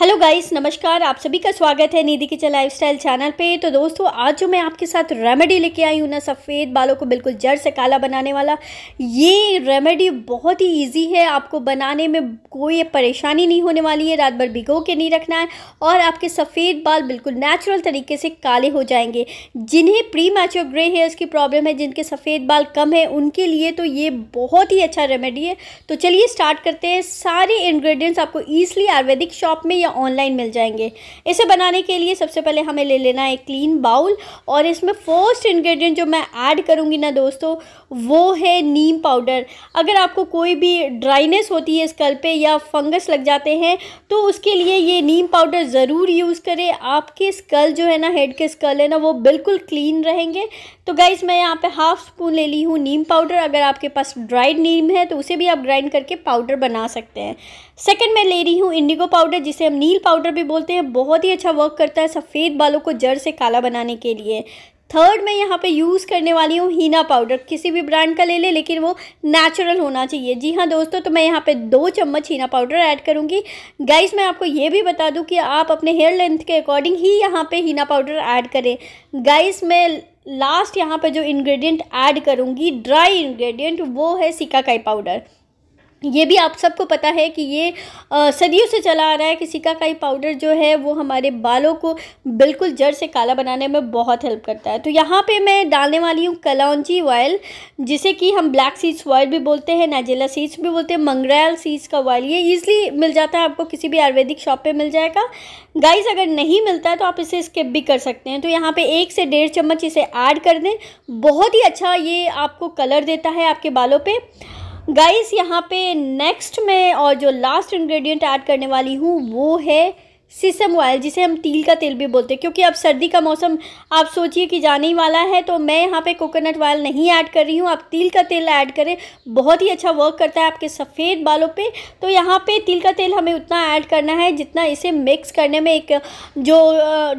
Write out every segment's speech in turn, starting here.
hello guys नमस्कार आप सभी का स्वागत है निधि किचन लाइफस्टाइल चैनल पे तो दोस्तों आज जो मैं आपके साथ रेमेडी लेके आई हूँ ना सफ़ेद बालों को बिल्कुल जड़ से काला बनाने वाला ये रेमेडी बहुत ही इजी है आपको बनाने में कोई परेशानी नहीं होने वाली है रात भर भिगो के नहीं रखना है और आपके सफ़ेद बाल बिल्कुल नेचुरल तरीके से काले हो जाएंगे जिन्हें प्री मैचोर ग्रे हेयर्स की प्रॉब्लम है जिनके सफ़ेद बाल कम है उनके लिए तो ये बहुत ही अच्छा रेमेडी है तो चलिए स्टार्ट करते हैं सारे इन्ग्रीडियंट्स आपको ईजली आयुर्वेदिक शॉप में या ऑनलाइन मिल जाएंगे इसे बनाने के लिए सबसे पहले हमें ले लेना है क्लीन बाउल और इसमें फर्स्ट इन्ग्रीडियंट जो मैं ऐड करूँगी ना दोस्तों वो है नीम पाउडर अगर आपको कोई भी ड्राइनेस होती है स्कल पे या फंगस लग जाते हैं तो उसके लिए ये नीम पाउडर ज़रूर यूज़ करें आपके स्कल जो है ना हेड के स्कल है ना वो बिल्कुल क्लीन रहेंगे तो गाइज़ मैं यहाँ पे हाफ स्पून ले ली हूँ नीम पाउडर अगर आपके पास ड्राइड नीम है तो उसे भी आप ग्राइंड करके पाउडर बना सकते हैं सेकंड मैं ले रही हूँ इंडिगो पाउडर जिसे हम नील पाउडर भी बोलते हैं बहुत ही अच्छा वर्क करता है सफ़ेद बालों को जड़ से काला बनाने के लिए थर्ड मैं यहाँ पे यूज़ करने वाली हूँ हीना पाउडर किसी भी ब्रांड का ले ले लेकिन वो नेचुरल होना चाहिए जी हाँ दोस्तों तो मैं यहाँ पे दो चम्मच हीना पाउडर ऐड करूँगी गाइस मैं आपको ये भी बता दूँ कि आप अपने हेयर लेंथ के अकॉर्डिंग ही यहाँ पे हीना पाउडर ऐड करें गाइस मैं लास्ट यहाँ पर जो इंग्रेडिएंट ऐड करूँगी ड्राई इंग्रेडिएंट वो है सिकाकाई पाउडर ये भी आप सबको पता है कि ये सदियों से चला आ रहा है कि ही पाउडर जो है वो हमारे बालों को बिल्कुल जड़ से काला बनाने में बहुत हेल्प करता है तो यहाँ पे मैं डालने वाली हूँ कलौजी ऑयल जिसे कि हम ब्लैक सीड्स ऑयल भी बोलते हैं नाजेला सीड्स भी बोलते हैं मंगरायल सीड्स का ऑयल ये ईजिली मिल जाता है आपको किसी भी आयुर्वेदिक शॉप पर मिल जाएगा गाइस अगर नहीं मिलता है तो आप इसे स्किप भी कर सकते हैं तो यहाँ पर एक से डेढ़ चम्मच इसे ऐड कर दें बहुत ही अच्छा ये आपको कलर देता है आपके बालों पर गाइस यहाँ पे नेक्स्ट में और जो लास्ट इंग्रेडिएंट ऐड करने वाली हूँ वो है सिसम ऑयल जिसे हम तिल का तेल भी बोलते हैं क्योंकि अब सर्दी का मौसम आप सोचिए कि जाने ही वाला है तो मैं यहाँ पे कोकोनट ऑयल नहीं ऐड कर रही हूँ आप तिल का तेल ऐड करें बहुत ही अच्छा वर्क करता है आपके सफ़ेद बालों पे तो यहाँ पे तिल का तेल हमें उतना ऐड करना है जितना इसे मिक्स करने में एक जो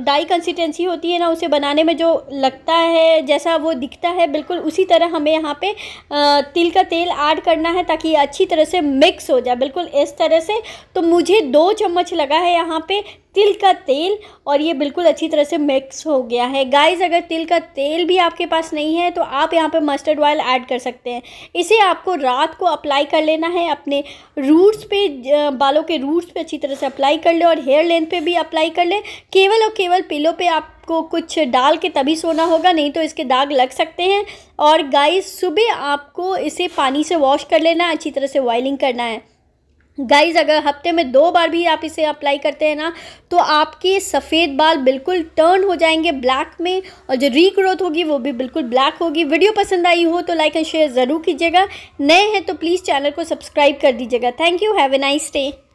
डाई कंसिस्टेंसी होती है ना उसे बनाने में जो लगता है जैसा वो दिखता है बिल्कुल उसी तरह हमें यहाँ पर तिल का तेल ऐड करना है ताकि अच्छी तरह से मिक्स हो जाए बिल्कुल इस तरह से तो मुझे दो चम्मच लगा है यहाँ पर तिल का तेल और ये बिल्कुल अच्छी तरह से मिक्स हो गया है गाइस अगर तिल का तेल भी आपके पास नहीं है तो आप यहाँ पे मस्टर्ड ऑयल ऐड कर सकते हैं इसे आपको रात को अप्लाई कर लेना है अपने रूट्स पे बालों के रूट्स पे अच्छी तरह से अप्लाई कर लें और हेयर लेंथ पे भी अप्लाई कर लें केवल और केवल पिलो पे आप आपको कुछ डाल के तभी सोना होगा नहीं तो इसके दाग लग सकते हैं और गाइस सुबह आपको इसे पानी से वॉश कर लेना अच्छी तरह से वॉइलिंग करना है गाइज अगर हफ्ते में दो बार भी आप इसे अप्लाई करते हैं ना तो आपके सफ़ेद बाल बिल्कुल टर्न हो जाएंगे ब्लैक में और जो रीग्रोथ होगी वो भी बिल्कुल ब्लैक होगी वीडियो पसंद आई हो तो लाइक एंड शेयर ज़रूर कीजिएगा नए हैं तो प्लीज़ चैनल को सब्सक्राइब कर दीजिएगा thank you have a nice day